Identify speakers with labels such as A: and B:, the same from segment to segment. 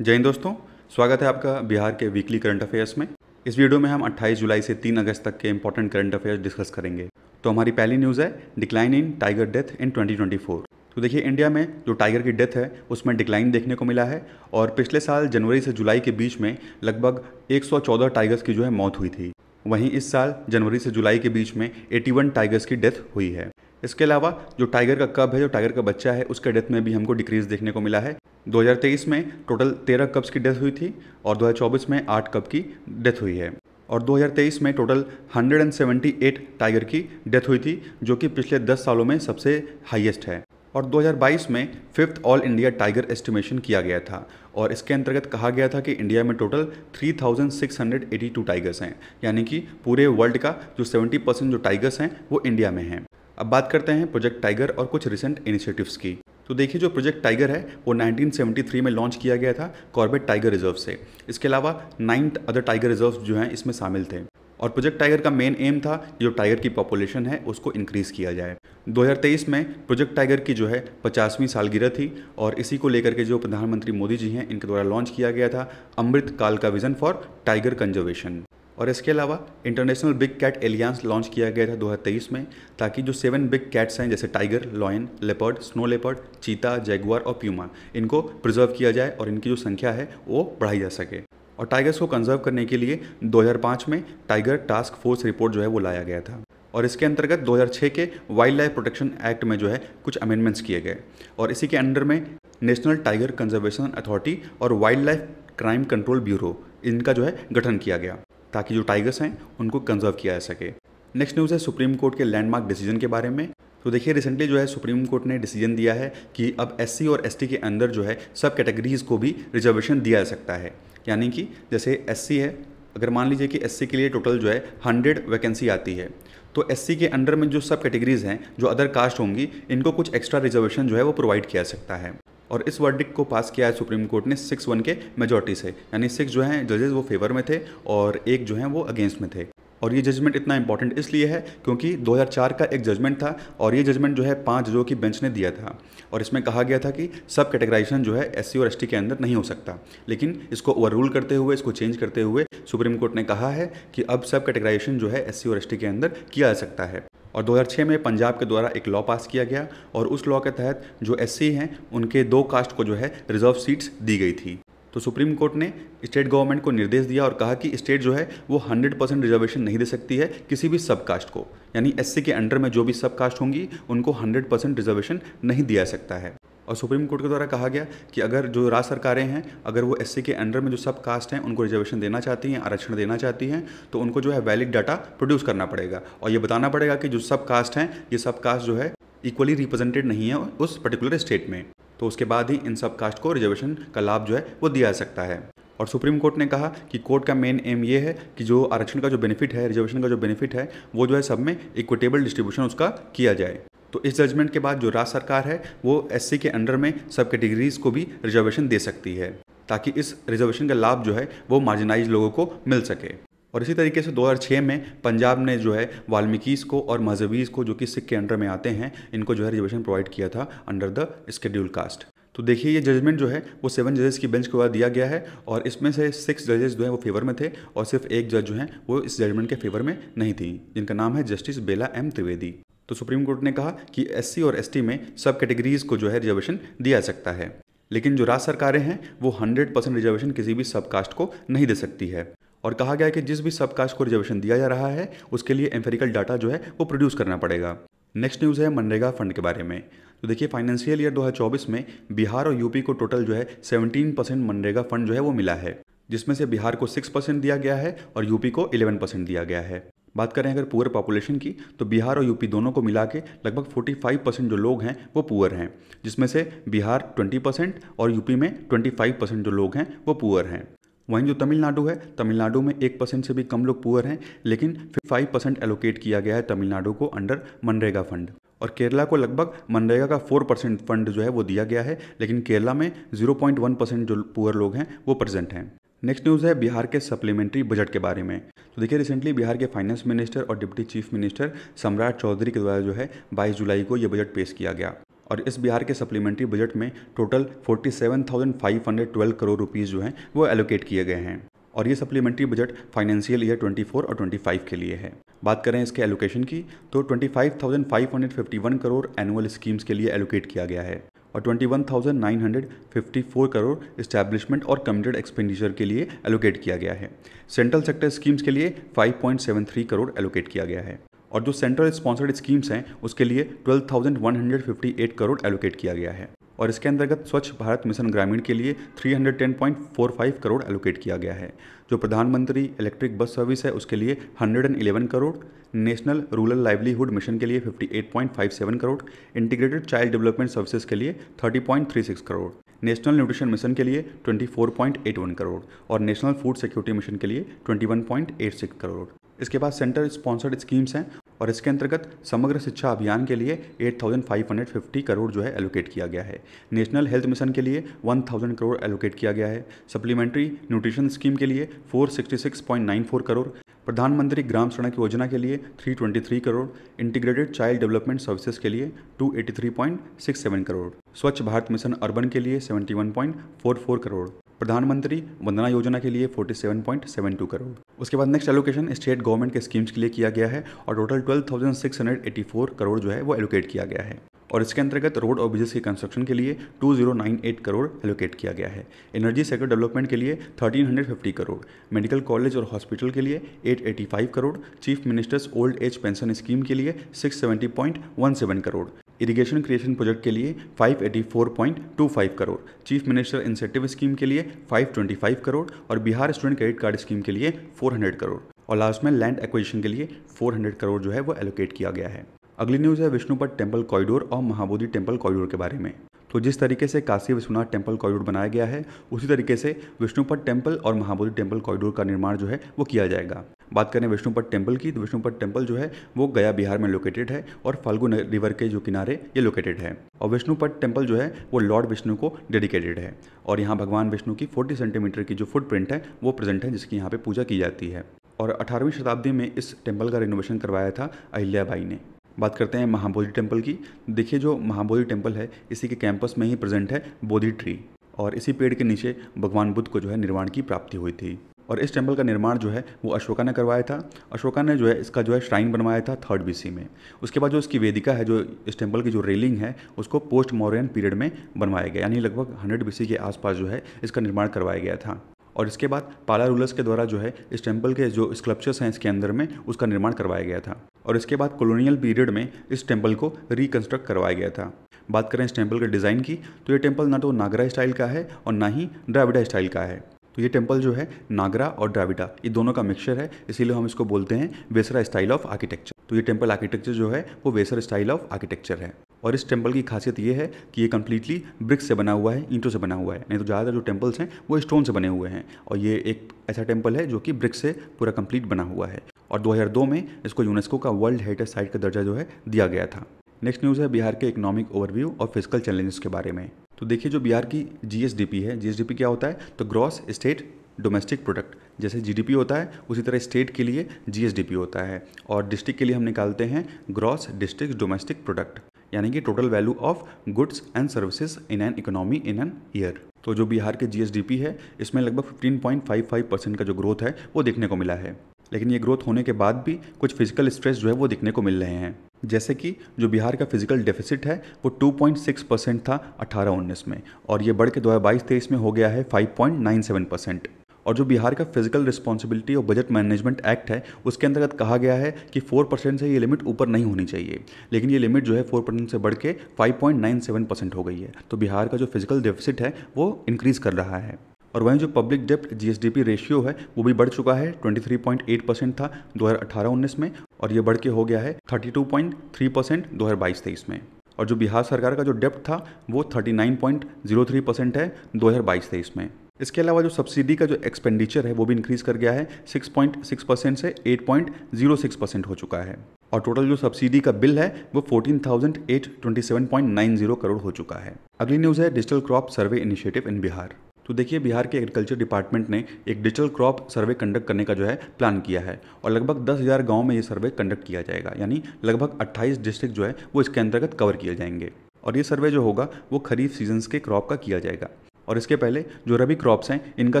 A: जय हिंद दोस्तों स्वागत है आपका बिहार के वीकली करंट अफेयर्स में इस वीडियो में हम 28 जुलाई से 3 अगस्त तक के इंपॉर्टेंट करंट अफेयर्स डिस्कस करेंगे तो हमारी पहली न्यूज़ है decline in tiger death in 2024 तो देखिए इंडिया में जो टाइगर की डेथ है उसमें डिक्लाइन देखने को मिला है और पिछले साल जनवरी से जुलाई के बीच में लगभग एक टाइगर्स की जो है मौत हुई थी वहीं इस साल जनवरी से जुलाई के बीच में 81 टाइगर्स की डेथ हुई है इसके अलावा जो टाइगर का कब है जो टाइगर का बच्चा है उसके डेथ में भी हमको डिक्रीज़ देखने को मिला है 2023 में टोटल 13 कप्स की डेथ हुई थी और 2024 में 8 कप की डेथ हुई है और 2023 में टोटल 178 टाइगर की डेथ हुई थी जो कि पिछले 10 सालों में सबसे हाईएस्ट है और 2022 में fifth all India tiger estimation किया गया था और इसके अंतर्गत कहा गया था कि इंडिया में टोटल 3,682 टाइगर्स हैं यानी कि पूरे वर्ल्ड का जो 70 परसेंट जो टाइगर्स हैं वो इंडिया में हैं अब बात करते हैं प्रोजेक्ट टाइगर और कुछ रिसेंट इनिशिएटिव्स की तो देखिए जो प्रोजेक्ट टाइगर है वो 1973 में लॉन्च किया गया था कॉर्बेट टाइगर रिजर्व से इसके अलावा नाइन्थ अदर टाइगर रिजर्व जो हैं इसमें शामिल थे और प्रोजेक्ट टाइगर का मेन एम था जो टाइगर की पॉपुलेशन है उसको इंक्रीज़ किया जाए 2023 में प्रोजेक्ट टाइगर की जो है पचासवीं सालगिरह थी और इसी को लेकर के जो प्रधानमंत्री मोदी जी हैं इनके द्वारा लॉन्च किया गया था अमृत काल का विज़न फॉर टाइगर कंजर्वेशन और इसके अलावा international big cat alliance launch किया गया था 2023 में ताकि जो सेवन बिग कैट्स हैं जैसे tiger lion leopard snow leopard चीता जैगुआर और प्यूमा इनको प्रिजर्व किया जाए और इनकी जो संख्या है वो बढ़ाई जा सके और टाइगर्स को कंजर्व करने के लिए 2005 में टाइगर टास्क फोर्स रिपोर्ट जो है वो लाया गया था और इसके अंतर्गत 2006 के वाइल्ड लाइफ प्रोटेक्शन एक्ट में जो है कुछ अमेंडमेंट्स किए गए और इसी के अंडर में नेशनल टाइगर कंजर्वेशन अथॉरिटी और wildlife crime control bureau इनका जो है गठन किया गया ताकि जो टाइगर्स हैं उनको कंजर्व किया जा सके नेक्स्ट न्यूज़ है सुप्रीम कोर्ट के लैंडमार्क डिसीजन के बारे में तो देखिए रिसेंटली जो है सुप्रीम कोर्ट ने डिसीजन दिया है कि अब एस और एस के अंदर जो है सब कैटेगरीज़ को भी रिजर्वेशन दिया जा सकता है यानी कि जैसे एस है अगर मान लीजिए कि एस के लिए टोटल जो है हंड्रेड वैकेंसी आती है तो एस के अंडर में जो सब कैटेगरीज़ हैं जो अदर कास्ट होंगी इनको कुछ एक्स्ट्रा रिजर्वेशन जो है वो प्रोवाइड किया जा सकता है और इस वर्डिक को पास किया है सुप्रीम कोर्ट ने सिक्स वन के मेजोरिटी से यानी सिक्स जो हैं जजेज वो फेवर में थे और एक जो हैं वो अगेंस्ट में थे और ये जजमेंट इतना इंपॉर्टेंट इसलिए है क्योंकि 2004 का एक जजमेंट था और ये जजमेंट जो है पांच जजों की बेंच ने दिया था और इसमें कहा गया था कि सब कैटेगराइजेशन जो है एस और एस के अंदर नहीं हो सकता लेकिन इसको ओवर रूल करते हुए इसको चेंज करते हुए सुप्रीम कोर्ट ने कहा है कि अब सब कैटेगराइजेशन जो है एस और एस के अंदर किया जा सकता है और 2006 में पंजाब के द्वारा एक लॉ पास किया गया और उस लॉ के तहत जो एस हैं उनके दो कास्ट को जो है रिजर्व सीट्स दी गई थी तो सुप्रीम कोर्ट ने स्टेट गवर्नमेंट को निर्देश दिया और कहा कि स्टेट जो है वो 100 परसेंट रिजर्वेशन नहीं दे सकती है किसी भी सब कास्ट को यानी एससी के अंडर में जो भी सब कास्ट होंगी उनको 100 परसेंट रिजर्वेशन नहीं दिया सकता है और सुप्रीम कोर्ट के द्वारा कहा गया कि अगर जो राज्य सरकारें हैं अगर वो एस के अंडर में जो सब कास्ट हैं उनको रिजर्वेशन देना चाहती हैं आरक्षण देना चाहती हैं तो उनको जो है वैलिड डाटा प्रोड्यूस करना पड़ेगा और ये बताना पड़ेगा कि जो सब कास्ट हैं ये सब कास्ट जो है इक्वली रिप्रेजेंटेड नहीं है उस पर्टिकुलर स्टेट में तो उसके बाद ही इन सब कास्ट को रिजर्वेशन का लाभ जो है वो दिया जा सकता है और सुप्रीम कोर्ट ने कहा कि कोर्ट का मेन एम ये है कि जो आरक्षण का जो बेनिफिट है रिजर्वेशन का जो बेनिफिट है वो जो है सब में इक्विटेबल डिस्ट्रीब्यूशन उसका किया जाए तो इस जजमेंट के बाद जो राज्य सरकार है वो एस के अंडर में सब कैटेगरीज़ को भी रिजर्वेशन दे सकती है ताकि इस रिजर्वेशन का लाभ जो है वो मार्जिनाइज लोगों को मिल सके और इसी तरीके से 2006 में पंजाब ने जो है वाल्मीकिस को और मजहबीज़ को जो कि सिख के अंडर में आते हैं इनको जो है रिजर्वेशन प्रोवाइड किया था अंडर द स्केड्यूल कास्ट तो देखिए ये जजमेंट जो है वो सेवन जजेस की बेंच के द्वारा दिया गया है और इसमें से सिक्स जजेस जो हैं वो फेवर में थे और सिर्फ एक जज जो हैं वो इस जजमेंट के फेवर में नहीं थी जिनका नाम है जस्टिस बेला एम त्रिवेदी तो सुप्रीम कोर्ट ने कहा कि एस और एस में सब कैटेगरीज़ को जो है रिजर्वेशन दिया जा सकता है लेकिन जो राज्य सरकारें हैं वो हंड्रेड परसेंट रिजर्वेशन किसी भी सब कास्ट को नहीं दे सकती है और कहा गया है कि जिस भी सब कास्ट को रिजर्वेशन दिया जा रहा है उसके लिए एम्फेरिकल डाटा जो है वो प्रोड्यूस करना पड़ेगा नेक्स्ट न्यूज़ है मनरेगा फंड के बारे में तो देखिए फाइनेंशियल ईयर 2024 में बिहार और यूपी को टोटल जो है 17 परसेंट मनरेगा फंड जो है वो मिला है जिसमें से बिहार को 6 परसेंट दिया गया है और यूपी को 11 परसेंट दिया गया है बात करें अगर पुअर पॉपुलेशन की तो बिहार और यूपी दोनों को मिला के लगभग 45 परसेंट जो लोग हैं वो पुअर हैं जिसमें से बिहार 20 परसेंट और यूपी में 25 परसेंट जो लोग हैं वो पुअर हैं वहीं जो तमिलनाडु है तमिलनाडु में एक परसेंट से भी कम लोग पुअर हैं लेकिन फाइव परसेंट एलोकेट किया गया है तमिलनाडु को अंडर मनरेगा फंड और केरला को लगभग मनरेगा का फोर परसेंट फंड जो है वो दिया गया है लेकिन केरला में जीरो पॉइंट वन परसेंट जो पुअर लोग हैं वो प्रेजेंट हैं नेक्स्ट न्यूज़ है बिहार के सप्लीमेंट्री बजट के बारे में तो देखिए रिसेंटली बिहार के फाइनेंस मिनिस्टर और deputy chief minister Samrat Choudhary के द्वारा जो है 22 जुलाई को यह बजट पेश किया गया और इस बिहार के सप्लीमेंट्री बजट में टोटल 47,512 करोड़ रुपीज़ जो हैं वो एलोकेट किए गए हैं और ये सप्लीमेंट्री बजट फाइनेंशियल ईयर 24 और 25 के लिए है बात करें इसके एलोकेशन की तो 25,551 करोड़ एनुअल स्कीम्स के लिए एलोकेट किया गया है और 21,954 करोड़ इस्टेब्लिशमेंट और कमिटेड एक्सपेंडिचर के लिए एलोकेट किया गया है सेंट्रल सेक्टर स्कीम्स के लिए 5.73 करोड़ एलोकेट किया गया है और जो सेंट्रल स्पॉन्सर्ड स्कीम्स हैं उसके लिए 12,158 करोड़ एलोकेट किया गया है और इसके अंतर्गत स्वच्छ भारत मिशन ग्रामीण के लिए 310.45 करोड़ एलोकेट किया गया है जो प्रधानमंत्री इलेक्ट्रिक बस सर्विस है उसके लिए 111 crore national rural livelihood mission के लिए 58.57 crore integrated child development services के लिए 30.36 करोड़ नेशनल न्यूट्रिशन मिशन के लिए 24.81 करोड़ और नेशनल फूड सिक्योरिटी मिशन के लिए 21.86 करोड़ इसके बाद सेंटर स्पॉन्सर्ड स्कीम्स हैं और इसके अंतर्गत समग्र शिक्षा अभियान के लिए 8,550 करोड़ जो है एलोकेट किया गया है नेशनल हेल्थ मिशन के लिए 1,000 करोड़ एलोकेट किया गया है सप्लीमेंट्री न्यूट्रिशन स्कीम के लिए 466.94 करोड़ प्रधानमंत्री ग्राम सड़क योजना के लिए 323 crore integrated child development services के लिए 283.67 करोड़ स्वच्छ भारत मिशन अर्बन के लिए 71.44 करोड़ प्रधानमंत्री वंदना योजना के लिए 47.72 करोड़ उसके बाद नेक्स्ट एलोकेशन स्टेट गवर्नमेंट के स्कीम्स के लिए किया गया है और टोटल 12,684 करोड़ जो है वो एलोकेट किया गया है और इसके अंतर्गत रोड और ब्रिजेस के कंस्ट्रक्शन के लिए 2098 करोड़ एलोकेट किया गया है एनर्जी सेक्टर डेवलपमेंट के लिए 1350 करोड़ मेडिकल कॉलेज और हॉस्पिटल के लिए 885 crore chief minister's old age pension scheme के लिए 670.17 करोड़ इरिगेशन क्रिएशन प्रोजेक्ट के लिए 584.25 crore chief minister incentive scheme के लिए 525 करोड़ और Bihar student credit card scheme के लिए 400 करोड़ और लास्ट में लैंड एक्विजिशन के लिए 400 करोड़ जो है वो एलोकेट किया गया है अगली न्यूज़ है विष्णुपद टेम्पल कॉरिडोर और महाबोधि टेम्पल कॉरिडोर के बारे में तो जिस तरीके से काशी विश्वनाथ टेम्पल कॉरिडोर बनाया गया है उसी तरीके से विष्णुपद टेम्पल और महाबोधि टेम्पल कॉरिडोर का निर्माण जो है वो किया जाएगा बात करें विष्णुपद टेम्पल की तो विष्णुपद टेम्पल जो है वो गया बिहार में लोकेटेड है और फाल्गु रिवर के जो किनारे ये लोकेटेड है और विष्णुपद टेम्पल जो है वो लॉर्ड विष्णु को डेडिकेटेड है और यहाँ भगवान विष्णु की 40 सेंटीमीटर की जो फुटप्रिंट है वो प्रेजेंट है जिसकी यहाँ पे पूजा की जाती है और अठारहवीं शताब्दी में इस टेम्पल का रिनोवेशन करवाया था अहिल्याबाई ने बात करते हैं महाबोधि टेम्पल की देखिए जो महाबोधि टेम्पल है इसी के कैंपस में ही प्रेजेंट है बोधि ट्री और इसी पेड़ के नीचे भगवान बुद्ध को जो है निर्माण की प्राप्ति हुई थी और इस टेम्पल का निर्माण जो है वो अशोका ने करवाया था अशोका ने जो है इसका जो है श्राइन बनवाया था थर्ड बी में उसके बाद जो इसकी वेदिका है जो इस टेम्पल की जो रेलिंग है उसको पोस्ट मॉरियन पीरियड में बनवाया गया यानी लगभग हंड्रेड बी के आसपास जो है इसका निर्माण करवाया गया था और इसके बाद पाला रूलर्स के द्वारा जो है इस टेम्पल के जो स्कल्पचर्स हैं इसके अंदर में उसका निर्माण करवाया गया था और इसके बाद कॉलोनियल पीरियड में इस टेम्पल को रिकन्स्ट्रक्ट करवाया गया था बात करें इस टेम्पल के डिज़ाइन की तो ये टेम्पल ना तो नागरा स्टाइल का है और ना ही ड्राविडा स्टाइल का है तो ये टेम्पल जो है नागरा और ड्राविडा ये दोनों का मिक्सचर है इसीलिए हम इसको बोलते हैं वेसरा स्टाइल ऑफ आर्किटेक्चर तो ये टेम्पल आर्किटेक्चर जो है वो वेसर स्टाइल ऑफ आर्किटेक्चर है और इस टेम्पल की खासियत ये है कि ये कम्प्लीटली ब्रिक्स से बना हुआ है ईंटों से बना हुआ है नहीं तो ज़्यादातर जो टेम्पल्स हैं वो स्टोन से बने हुए हैं और ये एक ऐसा टेम्पल है जो कि ब्रिक्स से पूरा कम्प्लीट बना हुआ है और 2002 में इसको यूनेस्को का वर्ल्ड हेरिटेज साइट का दर्जा जो है दिया गया था नेक्स्ट न्यूज़ है बिहार के इकोनॉमिक ओवरव्यू और फिजिकल चैलेंजेस के बारे में तो देखिए जो बिहार की जीएसडीपी है जीएसडीपी क्या होता है तो ग्रॉस स्टेट डोमेस्टिक प्रोडक्ट जैसे जीडीपी होता है उसी तरह स्टेट के लिए जीएसडीपी होता है और डिस्ट्रिक्ट के लिए हम निकालते हैं ग्रॉस डिस्ट्रिक्ट डोमेस्टिक प्रोडक्ट यानी कि total value of goods and services in an economy in an year तो जो बिहार के जीएसडीपी है इसमें लगभग 15.55 परसेंट का जो ग्रोथ है वो देखने को मिला है लेकिन ये ग्रोथ होने के बाद भी कुछ फिजिकल स्ट्रेस जो है वो दिखने को मिल रहे हैं जैसे कि जो बिहार का फिजिकल डेफिसिट है वो 2.6 परसेंट था 18 उन्नीस में और ये बढ़ के दो हज़ार बाईस तेईस में हो गया है 5.97 परसेंट और जो बिहार का फिजिकल रिस्पॉन्सिबिलिटी और बजट मैनेजमेंट एक्ट है उसके अंतर्गत कहा गया है कि फोर परसेंट से ये लिमिट ऊपर नहीं होनी चाहिए लेकिन ये लिमिट जो है फोर परसेंट से बढ़ के five point nine seven percent हो गई है तो बिहार का जो फिजिकल डेफिसिट है वो इंक्रीज़ कर रहा है और वहीं जो पब्लिक डेप्ट जीएसडीपी रेशियो है वो भी बढ़ चुका है 23.8 परसेंट था 2018-19 में और ये बढ़ के हो गया है 32.3 परसेंट दो हज़ार में और जो बिहार सरकार का जो डेप्ट था वो 39.03 परसेंट है 2022-23 में इसके अलावा जो सब्सिडी का जो एक्सपेंडिचर है वो भी इंक्रीज कर गया है 6.6 परसेंट से 8.06 परसेंट हो चुका है और टोटल जो सब्सिडी का बिल है वो 14,827.90 करोड़ हो चुका है अगली न्यूज़ है digital crop survey initiative in Bihar तो देखिए बिहार के एग्रीकल्चर डिपार्टमेंट ने एक डिजिटल क्रॉप सर्वे कंडक्ट करने का जो है प्लान किया है और लगभग दस हज़ार गाँव में ये सर्वे कंडक्ट किया जाएगा यानी लगभग अट्ठाईस डिस्ट्रिक्ट जो है वो इसके अंतर्गत कवर किए जाएंगे और ये सर्वे जो होगा वो खरीफ सीजन्स के क्रॉप का किया जाएगा और इसके पहले जो रबी क्रॉप्स हैं इनका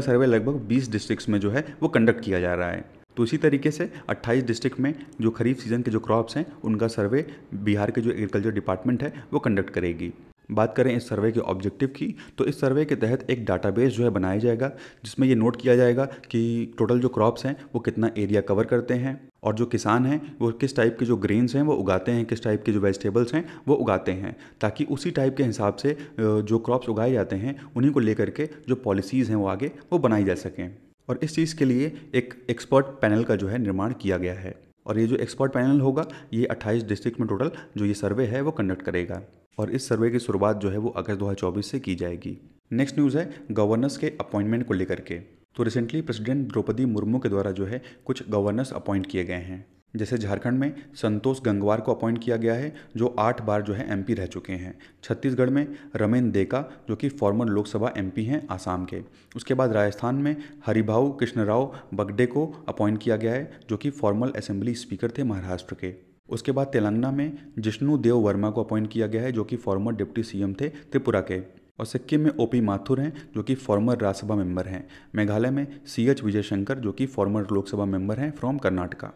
A: सर्वे लगभग 20 डिस्ट्रिक्ट्स में जो है वो कंडक्ट किया जा रहा है तो इसी तरीके से 28 डिस्ट्रिक्ट में जो खरीफ सीज़न के जो क्रॉप्स हैं उनका सर्वे बिहार के जो एग्रीकल्चर डिपार्टमेंट है वो कंडक्ट करेगी बात करें इस सर्वे के ऑब्जेक्टिव की तो इस सर्वे के तहत एक डाटाबेस जो है बनाया जाएगा जिसमें ये नोट किया जाएगा कि टोटल जो क्रॉप्स हैं वो कितना एरिया कवर करते हैं और जो किसान हैं वो किस टाइप के जो ग्रेन्स हैं वो उगाते हैं किस टाइप के जो वेजिटेबल्स हैं वो उगाते हैं ताकि उसी टाइप के हिसाब से जो क्रॉप्स उगाए जाते हैं उन्हीं को लेकर के जो पॉलिसीज़ हैं वो आगे वो बनाई जा सकें और इस चीज़ के लिए एक एक्सपर्ट पैनल का जो है निर्माण किया गया है और ये जो एक्सपर्ट पैनल होगा ये 28 डिस्ट्रिक्ट में टोटल जो ये सर्वे है वो कंडक्ट करेगा और इस सर्वे की शुरुआत जो है वो अगस्त 2024 से की जाएगी नेक्स्ट न्यूज़ है गवर्नर्स के अपॉइंटमेंट को लेकर के तो रिसेंटली प्रेसिडेंट द्रौपदी मुर्मू के द्वारा जो है कुछ गवर्नर्स अपॉइंट किए गए हैं जैसे झारखंड में संतोष गंगवार को अपॉइंट किया गया है जो आठ बार जो है एमपी रह चुके हैं छत्तीसगढ़ में रमेन देका जो कि फॉर्मर लोकसभा एमपी हैं आसाम के उसके बाद राजस्थान में हरिभाऊ कृष्णराव बगडे को अपॉइंट किया गया है जो कि फॉर्मल असेंबली स्पीकर थे महाराष्ट्र के उसके बाद तेलंगाना में जिष्णु देव वर्मा को अपॉइंट किया गया है जो कि फॉर्मर डिप्टी सीएम थे त्रिपुरा के और सिक्किम में ओपी माथुर हैं जो कि फॉर्मर राज्यसभा मेंबर हैं मेघालय में सी एच विजय शंकर जो कि फॉर्मर लोकसभा मेंबर हैं फ्रॉम कर्नाटका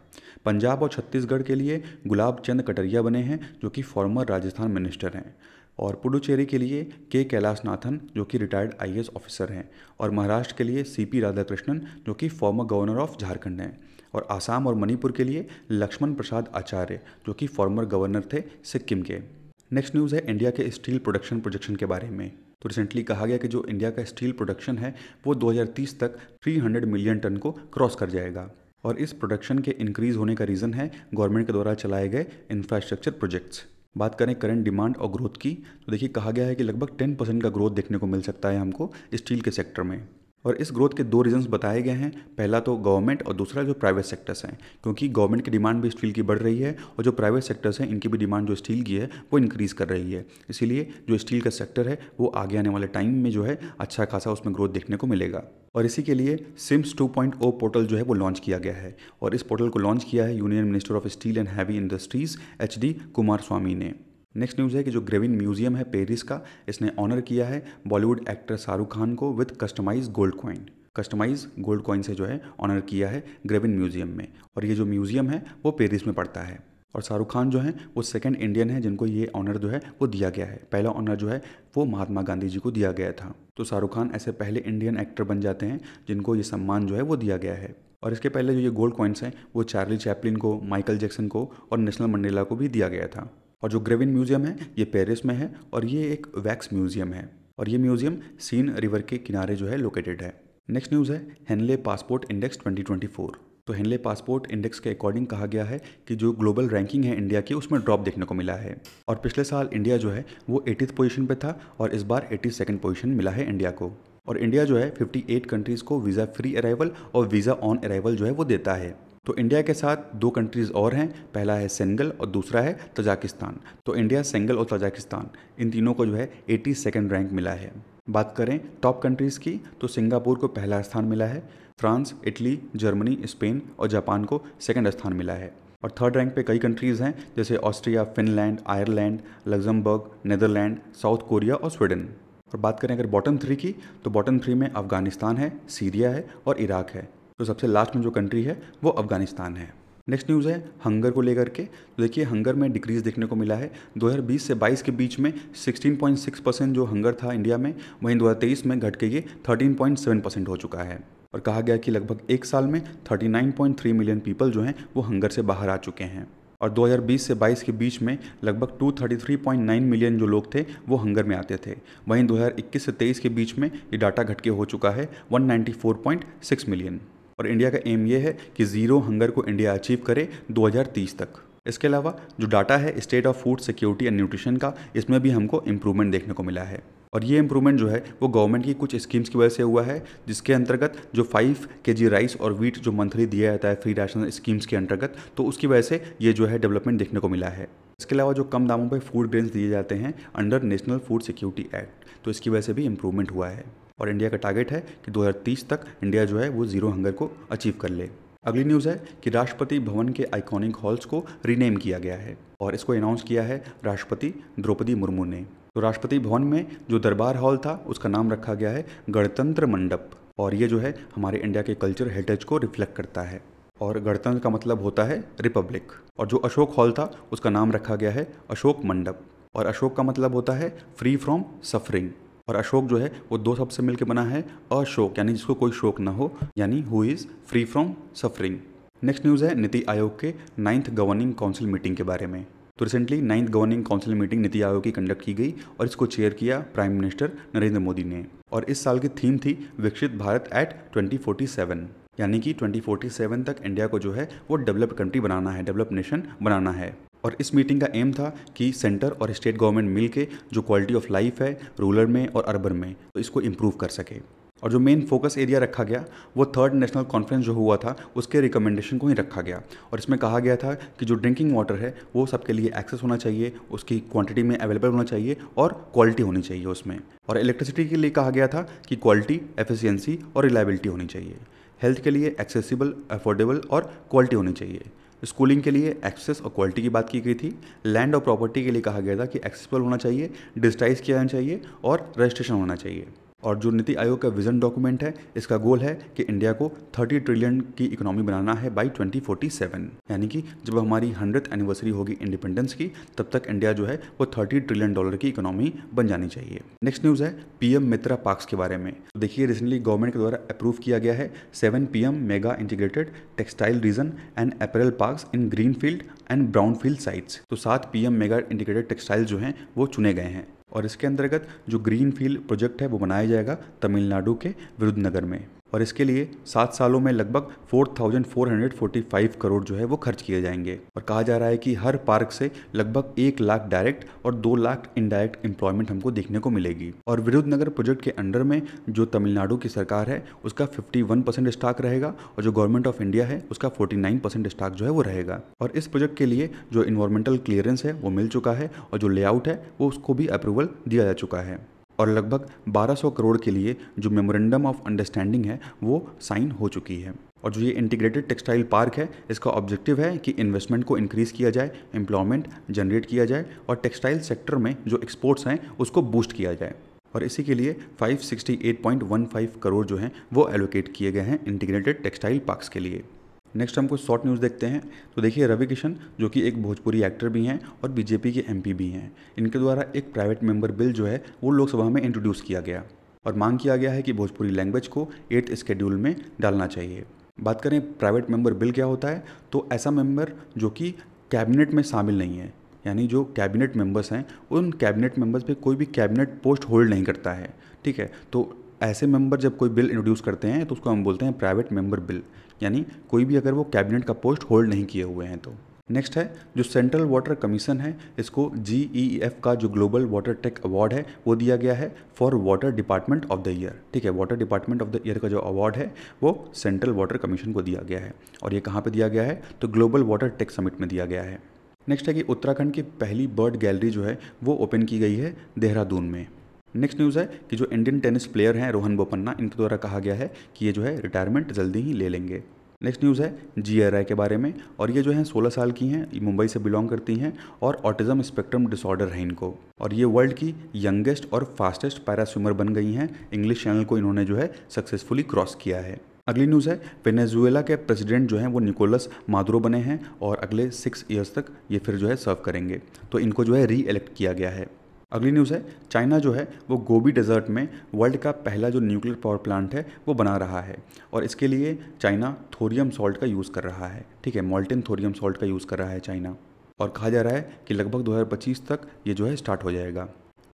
A: पंजाब और छत्तीसगढ़ के लिए गुलाब चंद कटरिया बने हैं जो कि फॉर्मर राजस्थान मिनिस्टर हैं और पुडुचेरी के लिए के कैलाश नाथन जो कि रिटायर्ड आई ऑफिसर हैं और महाराष्ट्र के लिए सी पी राधाकृष्णन जो कि फॉर्मर गवर्नर ऑफ झारखंड हैं और आसाम और मणिपुर के लिए लक्ष्मण प्रसाद आचार्य जो कि फॉर्मर गवर्नर थे सिक्किम के नेक्स्ट न्यूज़ है इंडिया के स्टील प्रोडक्शन प्रोजेक्शन के बारे में तो रिसेंटली कहा गया कि जो इंडिया का स्टील प्रोडक्शन है वो 2030 तक 300 मिलियन टन को क्रॉस कर जाएगा और इस प्रोडक्शन के इंक्रीज होने का रीज़न है गवर्नमेंट के द्वारा चलाए गए इंफ्रास्ट्रक्चर प्रोजेक्ट्स बात करें करंट डिमांड और ग्रोथ की तो देखिए कहा गया है कि लगभग 10 परसेंट का ग्रोथ देखने को मिल सकता है हमको स्टील के सेक्टर में और इस ग्रोथ के दो रीजंस बताए गए हैं पहला तो गवर्नमेंट और दूसरा जो प्राइवेट सेक्टर्स हैं क्योंकि गवर्नमेंट की डिमांड भी स्टील की बढ़ रही है और जो प्राइवेट सेक्टर्स हैं इनकी भी डिमांड जो स्टील की है वो इंक्रीज़ कर रही है इसीलिए जो स्टील का सेक्टर है वो आगे आने वाले टाइम में जो है अच्छा खासा उसमें ग्रोथ देखने को मिलेगा और इसी के लिए सिम्स 2.0 पोर्टल जो है वो लॉन्च किया गया है और इस पोर्टल को लॉन्च किया है union minister of steel and heavy industries H Kumaraswamy ने नेक्स्ट न्यूज़ है कि जो ग्रेविन म्यूजियम है पेरिस का इसने ऑनर किया है बॉलीवुड एक्टर शाहरुख खान को with customise gold coin customise gold coin से जो है ऑनर किया है ग्रेविन म्यूजियम में और ये जो म्यूजियम है वो पेरिस में पड़ता है और शाहरुख खान जो है वो सेकेंड इंडियन है जिनको ये ऑनर जो है वो दिया गया है पहला ऑनर जो है वो महात्मा गांधी जी को दिया गया था तो शाहरुख खान ऐसे पहले इंडियन एक्टर बन जाते हैं जिनको ये सम्मान जो है वो दिया गया है और इसके पहले जो ये गोल्ड कॉइन्स हैं वो चार्ली चैपलिन को माइकल जैक्सन को और नेशनल मंडेला को भी दिया गया था और जो ग्रेविन म्यूज़ियम है ये पेरिस में है और ये एक वैक्स म्यूज़ियम है और ये म्यूज़ियम सीन रिवर के किनारे जो है लोकेटेड है नेक्स्ट न्यूज़ है हेनले पासपोर्ट इंडेक्स 2024 तो हेनले पासपोर्ट इंडेक्स के अकॉर्डिंग कहा गया है कि जो ग्लोबल रैंकिंग है इंडिया की उसमें ड्रॉप देखने को मिला है और पिछले साल इंडिया जो है वो एटीथ पोजीशन पर था और इस बार एटी सेकेंड पोजीशन मिला है इंडिया को और इंडिया जो है 58 कंट्रीज़ को वीज़ा फ्री अराइवल और वीज़ा ऑन अराइवल जो है वो देता है तो इंडिया के साथ दो कंट्रीज़ और हैं पहला है सेंगल और दूसरा है तजाकिस्तान तो इंडिया सेंगल और तजाकिस्तान इन तीनों को जो है एटी सेकेंड रैंक मिला है बात करें टॉप कंट्रीज़ की तो सिंगापुर को पहला स्थान मिला है फ्रांस इटली जर्मनी स्पेन और जापान को सेकेंड स्थान मिला है और थर्ड रैंक पे कई कंट्रीज़ हैं जैसे Austria Finland Ireland Luxembourg Netherlands South Korea और स्वीडन और बात करें अगर बॉटम थ्री की तो बॉटम थ्री में अफ़गानिस्तान है सीरिया है और इराक है तो सबसे लास्ट में जो कंट्री है वो अफगानिस्तान है नेक्स्ट न्यूज़ है हंगर को लेकर के तो देखिए हंगर में डिक्रीज़ देखने को मिला है 2020 से 22 के बीच में 16.6 परसेंट जो हंगर था इंडिया में वहीं 2023 में घट के ये 13.7 परसेंट हो चुका है और कहा गया कि लगभग एक साल में 39.3 मिलियन पीपल जो हैं वो हंगर से बाहर आ चुके हैं और 2020 से 22 के बीच में लगभग 233.9 मिलियन जो लोग थे वो हंगर में आते थे वहीं 2021 से 23 के बीच में ये डाटा घट के हो चुका है 194.6 मिलियन और इंडिया का एम ये है कि ज़ीरो हंगर को इंडिया अचीव करे 2030 तक इसके अलावा जो डाटा है state of food security and nutrition का इसमें भी हमको इम्प्रूवमेंट देखने को मिला है और ये इम्प्रूवमेंट जो है वो गवर्नमेंट की कुछ स्कीम्स की वजह से हुआ है जिसके अंतर्गत जो फाइव के जी राइस और वीट जो मंथली दिया जाता है फ्री राशन स्कीम्स के अंतर्गत तो उसकी वजह से ये जो है डेवलपमेंट देखने को मिला है इसके अलावा जो कम दामों पर फूड ग्रेन्स दिए जाते हैं under national food security act तो इसकी वजह से भी इम्प्रूवमेंट हुआ है और इंडिया का टारगेट है कि 2030 तक इंडिया जो है वो ज़ीरो हंगर को अचीव कर ले अगली न्यूज़ है कि राष्ट्रपति भवन के आइकॉनिक हॉल्स को रीनेम किया गया है और इसको अनाउंस किया है राष्ट्रपति द्रौपदी मुर्मू ने तो राष्ट्रपति भवन में जो दरबार हॉल था उसका नाम रखा गया है गणतंत्र मंडप और ये जो है हमारे इंडिया के कल्चर हेरिटेज को रिफ्लेक्ट करता है और गणतंत्र का मतलब होता है रिपब्लिक और जो अशोक हॉल था उसका नाम रखा गया है अशोक मंडप और अशोक का मतलब होता है फ्री फ्रॉम सफरिंग और अशोक जो है वो दो शब्द से मिलकर बना है अशोक यानी जिसको कोई शोक ना हो यानी who is free from suffering next news है नीति आयोग के नाइन्थ गवर्निंग काउंसिल मीटिंग के बारे में तो recently ninth governing council meeting NITI Aayog की कंडक्ट की गई और इसको चेयर किया प्राइम मिनिस्टर नरेंद्र मोदी ने और इस साल की थीम थी विकसित भारत एट 2047 यानी कि 2047 तक इंडिया को जो है वो डेवलप्ड कंट्री बनाना है डेवलप नेशन बनाना है और इस मीटिंग का एम था कि सेंटर और स्टेट गवर्नमेंट मिलके जो क्वालिटी ऑफ लाइफ है रूरल में और अर्बन में तो इसको इम्प्रूव कर सके और जो मेन फोकस एरिया रखा गया वो थर्ड नेशनल कॉन्फ्रेंस जो हुआ था उसके रिकमेंडेशन को ही रखा गया और इसमें कहा गया था कि जो ड्रिंकिंग वाटर है वो सबके लिए एक्सेस होना चाहिए उसकी क्वांटिटी में अवेलेबल होना चाहिए और क्वालिटी होनी चाहिए उसमें और इलेक्ट्रिसिटी के लिए कहा गया था कि क्वालिटी एफिशियंसी और रिलायबिलिटी होनी चाहिए हेल्थ के लिए एक्सेसिबल अफोर्डेबल और क्वालिटी होनी चाहिए स्कूलिंग के लिए एक्सेस और क्वालिटी की बात की गई थी लैंड और प्रॉपर्टी के लिए कहा गया था कि एक्सेसिबल होना चाहिए डिजिटाइज किया जाना चाहिए और रजिस्ट्रेशन होना चाहिए और जो नीति आयोग का विजन डॉक्यूमेंट है इसका गोल है कि इंडिया को 30 ट्रिलियन की इकोनॉमी बनाना है बाई 2047 यानी कि जब हमारी हंड्रेड एनिवर्सरी होगी इंडिपेंडेंस की तब तक इंडिया जो है वो 30 ट्रिलियन डॉलर की इकोनॉमी बन जानी चाहिए नेक्स्ट न्यूज़ है पीएम मित्रा पार्क्स के बारे में तो देखिए रिसेंटली गवर्नमेंट के द्वारा अप्रूव किया गया है seven P mega integrated textile region and apparel park in greenfield and brownfield sites तो सात पी मेगा इंटीग्रेटेड टेक्सटाइल जो हैं वो चुने गए हैं और इसके अंतर्गत जो ग्रीन फील्ड प्रोजेक्ट है वो बनाया जाएगा तमिलनाडु के विरुद्धनगर में और इसके लिए सात सालों में लगभग 4,445 करोड़ जो है वो खर्च किए जाएंगे और कहा जा रहा है कि हर पार्क से लगभग एक लाख डायरेक्ट और दो लाख इनडायरेक्ट एम्प्लॉयमेंट हमको देखने को मिलेगी और विरुद्ध नगर प्रोजेक्ट के अंडर में जो तमिलनाडु की सरकार है उसका 51 परसेंट स्टॉक रहेगा और जो गवर्नमेंट ऑफ इंडिया है उसका 49 परसेंट स्टॉक जो है वो रहेगा और इस प्रोजेक्ट के लिए जो इन्वायरमेंटल क्लियरेंस है वो मिल चुका है और जो लेआउट है वो उसको भी अप्रूवल दिया जा चुका है और लगभग 1200 करोड़ के लिए जो मेमोरेंडम ऑफ अंडरस्टैंडिंग है वो साइन हो चुकी है और जो ये इंटीग्रेटेड टेक्सटाइल पार्क है इसका ऑब्जेक्टिव है कि इन्वेस्टमेंट को इंक्रीज़ किया जाए एम्प्लॉयमेंट जनरेट किया जाए और टेक्सटाइल सेक्टर में जो एक्सपोर्ट्स हैं उसको बूस्ट किया जाए और इसी के लिए 568.15 करोड़ जो हैं वो एलोकेट किए गए हैं इंटीग्रेटेड टेक्सटाइल पार्क्स के लिए नेक्स्ट हम कुछ शॉर्ट न्यूज़ देखते हैं तो देखिए रवि किशन जो कि एक भोजपुरी एक्टर भी हैं और बीजेपी के एमपी भी हैं इनके द्वारा एक प्राइवेट मेंबर बिल जो है वो लोकसभा में इंट्रोड्यूस किया गया और मांग किया गया है कि भोजपुरी लैंग्वेज को एट्थ स्केड्यूल में डालना चाहिए बात करें प्राइवेट मेंबर बिल क्या होता है तो ऐसा मेंबर जो कि कैबिनेट में शामिल नहीं है यानी जो कैबिनेट मेंबर्स हैं उन कैबिनेट मेंबर्स पे कोई भी कैबिनेट पोस्ट होल्ड नहीं करता है ठीक है तो ऐसे मेंबर जब कोई बिल इंट्रोड्यूस करते हैं तो उसको हम बोलते हैं प्राइवेट मेंबर बिल यानी कोई भी अगर वो कैबिनेट का पोस्ट होल्ड नहीं किए हुए हैं तो नेक्स्ट है जो सेंट्रल वाटर कमीशन है इसको जी e का जो ग्लोबल वाटर टेक अवार्ड है वो दिया गया है for water department of the year ठीक है water department of the year का जो अवार्ड है वो सेंट्रल वाटर कमीशन को दिया गया है और ये कहाँ पे दिया गया है तो ग्लोबल वाटर टेक समिट में दिया गया है नेक्स्ट है कि उत्तराखंड की पहली बर्ड गैलरी जो है वो ओपन की गई है देहरादून में नेक्स्ट न्यूज़ है कि जो इंडियन टेनिस प्लेयर हैं रोहन बोपन्ना इनके द्वारा कहा गया है कि ये जो है रिटायरमेंट जल्दी ही ले लेंगे नेक्स्ट न्यूज़ है जी के बारे में और ये जो है 16 साल की हैं ये मुंबई से बिलोंग करती हैं और ऑटिज़म स्पेक्ट्रम डिसऑर्डर है इनको और ये वर्ल्ड की यंगेस्ट और फास्टेस्ट पैरा स्विमर बन गई हैं इंग्लिश चैनल को इन्होंने जो है सक्सेसफुली क्रॉस किया है अगली न्यूज़ है वेनेजुएला के प्रेसिडेंट जो हैं वो निकोलस मादुरो बने हैं और अगले सिक्स ईयर्स तक ये फिर जो है सर्व करेंगे तो इनको जो है री इलेक्ट किया गया है अगली न्यूज़ है चाइना जो है वो गोबी डेजर्ट में वर्ल्ड का पहला जो न्यूक्लियर पावर प्लांट है वो बना रहा है और इसके लिए चाइना थोरियम सॉल्ट का यूज़ कर रहा है ठीक है मॉल्टिन थोरियम सॉल्ट का यूज़ कर रहा है चाइना और कहा जा रहा है कि लगभग 2025 तक ये जो है स्टार्ट हो जाएगा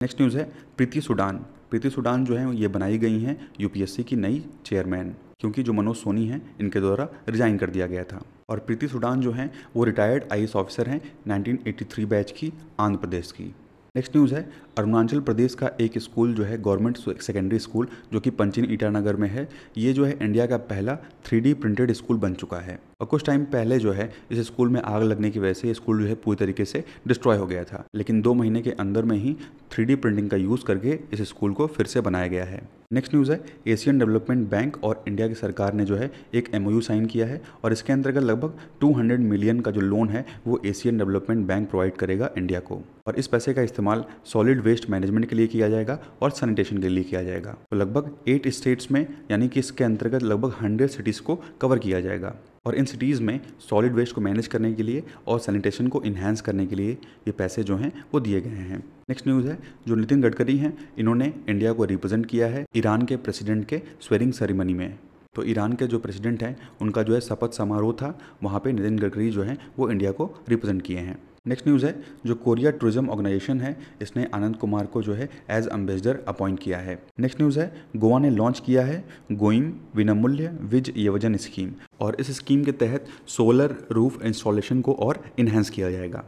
A: नेक्स्ट न्यूज़ है प्रीति सुडान प्रीति सुडान जो है ये बनाई गई हैं यूपीएससी की नई चेयरमैन क्योंकि जो मनोज सोनी हैं इनके द्वारा रिजाइन कर दिया गया था और प्रीति सुडान जो हैं वो रिटायर्ड आई ऑफिसर हैं 1983 बैच की आंध्र प्रदेश की नेक्स्ट न्यूज़ है अरुणाचल प्रदेश का एक स्कूल जो है गवर्नमेंट सेकेंडरी स्कूल जो कि पंचिन ईटानगर में है ये जो है इंडिया का पहला थ्री प्रिंटेड स्कूल बन चुका है और कुछ टाइम पहले जो है इस स्कूल में आग लगने की वजह से स्कूल जो है पूरी तरीके से डिस्ट्रॉय हो गया था लेकिन दो महीने के अंदर में ही थ्री प्रिंटिंग का यूज़ करके इस स्कूल को फिर से बनाया गया है नेक्स्ट न्यूज़ है एशियन डेवलपमेंट बैंक और इंडिया की सरकार ने जो है एक एमओयू साइन किया है और इसके अंतर्गत लगभग 200 मिलियन का जो लोन है वो एशियन डेवलपमेंट बैंक प्रोवाइड करेगा इंडिया को और इस पैसे का इस्तेमाल सॉलिड वेस्ट मैनेजमेंट के लिए किया जाएगा और सैनिटेशन के लिए किया जाएगा तो लगभग एट स्टेट्स में यानी कि इसके अंतर्गत लगभग हंड्रेड सिटीज़ को कवर किया जाएगा और इन सिटीज़ में सॉलिड वेस्ट को मैनेज करने के लिए और सैनिटेशन को इन्हेंस करने के लिए ये पैसे जो हैं वो दिए गए हैं नेक्स्ट न्यूज़ है जो नितिन गडकरी हैं इन्होंने इंडिया को रिप्रेजेंट किया है ईरान के प्रेसिडेंट के स्वेरिंग सेरेमनी में तो ईरान के जो प्रेसिडेंट हैं उनका जो है शपथ समारोह था वहाँ पे नितिन गडकरी जो हैं वो इंडिया को रिप्रेजेंट किए हैं नेक्स्ट न्यूज़ है जो कोरिया टूरिज्म ऑर्गेनाइजेशन है इसने आनंद कुमार को जो है एज एम्बेसडर अपॉइंट किया है नेक्स्ट न्यूज़ है गोवा ने लॉन्च किया है गोइम विनामूल्य विज यवजन स्कीम और इस स्कीम के तहत सोलर रूफ इंस्टॉलेशन को और इन्हेंस किया जाएगा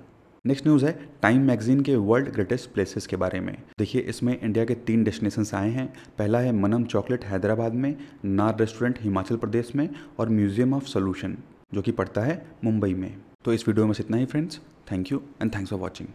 A: नेक्स्ट न्यूज़ है टाइम मैगजीन के वर्ल्ड ग्रेटेस्ट प्लेसेस के बारे में देखिए इसमें इंडिया के तीन डेस्टिनेशंस आए हैं पहला है मनम चॉकलेट हैदराबाद में नार रेस्टोरेंट हिमाचल प्रदेश में और म्यूजियम ऑफ सोल्यूशन जो कि पड़ता है मुंबई में तो इस वीडियो में इतना ही friends Thank you and thanks for watching.